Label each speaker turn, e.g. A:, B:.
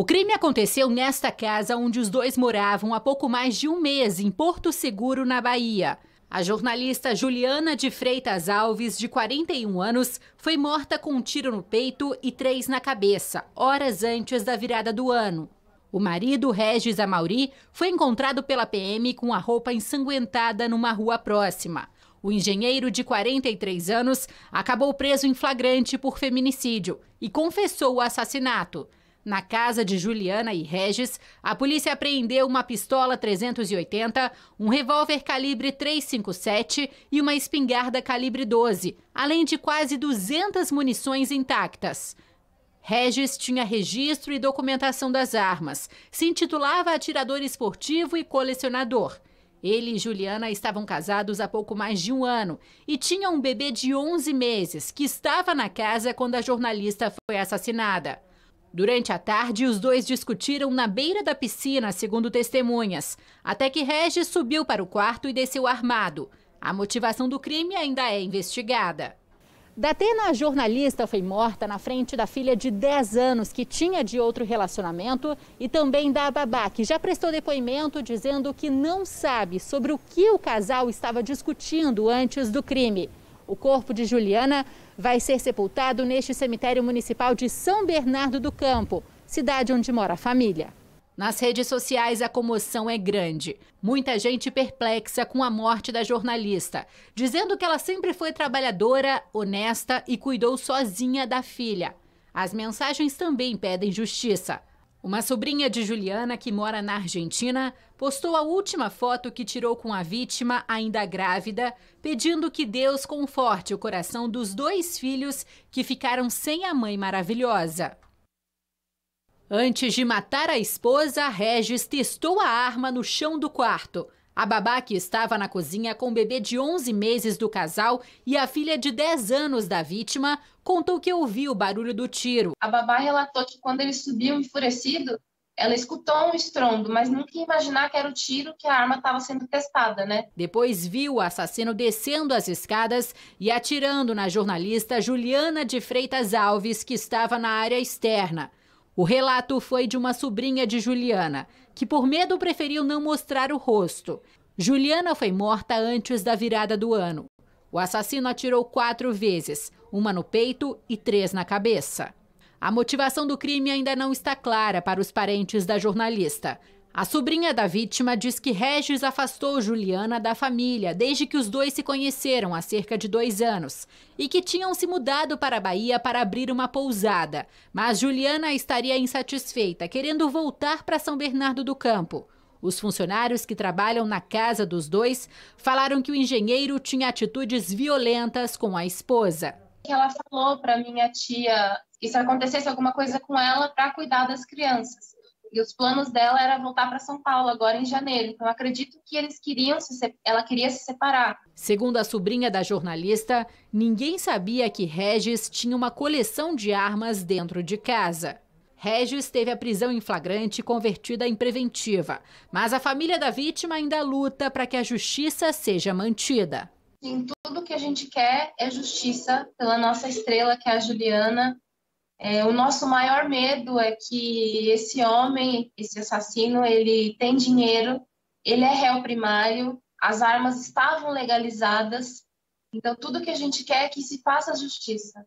A: O crime aconteceu nesta casa onde os dois moravam há pouco mais de um mês, em Porto Seguro, na Bahia. A jornalista Juliana de Freitas Alves, de 41 anos, foi morta com um tiro no peito e três na cabeça, horas antes da virada do ano. O marido, Regis Amauri, foi encontrado pela PM com a roupa ensanguentada numa rua próxima. O engenheiro de 43 anos acabou preso em flagrante por feminicídio e confessou o assassinato. Na casa de Juliana e Regis, a polícia apreendeu uma pistola 380, um revólver calibre 357 e uma espingarda calibre 12, além de quase 200 munições intactas. Regis tinha registro e documentação das armas, se intitulava atirador esportivo e colecionador. Ele e Juliana estavam casados há pouco mais de um ano e tinham um bebê de 11 meses que estava na casa quando a jornalista foi assassinada. Durante a tarde, os dois discutiram na beira da piscina, segundo testemunhas, até que Regis subiu para o quarto e desceu armado. A motivação do crime ainda é investigada. Datena, a jornalista, foi morta na frente da filha de 10 anos, que tinha de outro relacionamento, e também da babá, que já prestou depoimento dizendo que não sabe sobre o que o casal estava discutindo antes do crime. O corpo de Juliana vai ser sepultado neste cemitério municipal de São Bernardo do Campo, cidade onde mora a família. Nas redes sociais, a comoção é grande. Muita gente perplexa com a morte da jornalista, dizendo que ela sempre foi trabalhadora, honesta e cuidou sozinha da filha. As mensagens também pedem justiça. Uma sobrinha de Juliana, que mora na Argentina, postou a última foto que tirou com a vítima, ainda grávida, pedindo que Deus conforte o coração dos dois filhos que ficaram sem a mãe maravilhosa. Antes de matar a esposa, Regis testou a arma no chão do quarto. A babá que estava na cozinha com o bebê de 11 meses do casal e a filha de 10 anos da vítima contou que ouviu o barulho do tiro. A babá relatou que quando ele subiu enfurecido, ela escutou um estrondo, mas nunca ia imaginar que era o tiro que a arma estava sendo testada, né? Depois viu o assassino descendo as escadas e atirando na jornalista Juliana de Freitas Alves, que estava na área externa. O relato foi de uma sobrinha de Juliana, que por medo preferiu não mostrar o rosto. Juliana foi morta antes da virada do ano. O assassino atirou quatro vezes, uma no peito e três na cabeça. A motivação do crime ainda não está clara para os parentes da jornalista. A sobrinha da vítima diz que Regis afastou Juliana da família desde que os dois se conheceram há cerca de dois anos e que tinham se mudado para a Bahia para abrir uma pousada. Mas Juliana estaria insatisfeita, querendo voltar para São Bernardo do Campo. Os funcionários que trabalham na casa dos dois falaram que o engenheiro tinha atitudes violentas com a esposa.
B: Ela falou para minha tia que se acontecesse alguma coisa com ela, para cuidar das crianças. E os planos dela era voltar para São Paulo agora em janeiro. Então acredito que eles queriam se,
A: ela queria se separar. Segundo a sobrinha da jornalista, ninguém sabia que Regis tinha uma coleção de armas dentro de casa. Regis teve a prisão em flagrante convertida em preventiva, mas a família da vítima ainda luta para que a justiça seja mantida.
B: Sim, tudo que a gente quer é justiça pela nossa estrela, que é a Juliana, é, o nosso maior medo é que esse homem, esse assassino, ele tem dinheiro, ele é réu primário, as armas estavam legalizadas, então tudo que a gente quer é que se faça justiça.